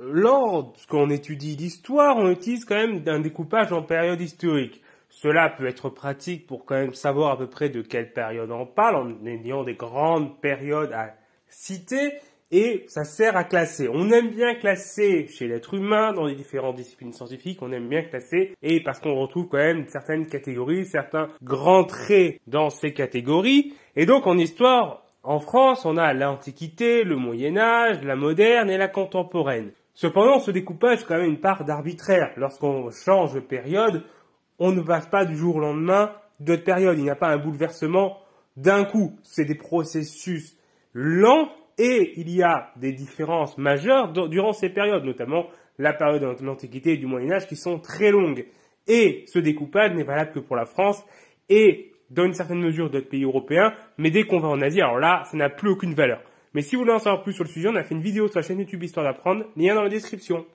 lorsqu'on étudie l'histoire, on utilise quand même un découpage en période historique. Cela peut être pratique pour quand même savoir à peu près de quelle période on parle en ayant des grandes périodes à citer et ça sert à classer. On aime bien classer chez l'être humain dans les différentes disciplines scientifiques, on aime bien classer et parce qu'on retrouve quand même certaines catégories, certains grands traits dans ces catégories. Et donc en histoire, en France, on a l'Antiquité, le Moyen Âge, la moderne et la contemporaine. Cependant, ce découpage est quand même une part d'arbitraire. Lorsqu'on change de période, on ne passe pas du jour au lendemain d'autres périodes. Il n'y a pas un bouleversement d'un coup. C'est des processus lents et il y a des différences majeures durant ces périodes, notamment la période de l'Antiquité et du Moyen Âge qui sont très longues. Et ce découpage n'est valable que pour la France et dans une certaine mesure d'autres pays européens, mais dès qu'on va en Asie, alors là, ça n'a plus aucune valeur. Mais si vous voulez en savoir plus sur le sujet, on a fait une vidéo sur la chaîne YouTube Histoire d'apprendre, lien dans la description.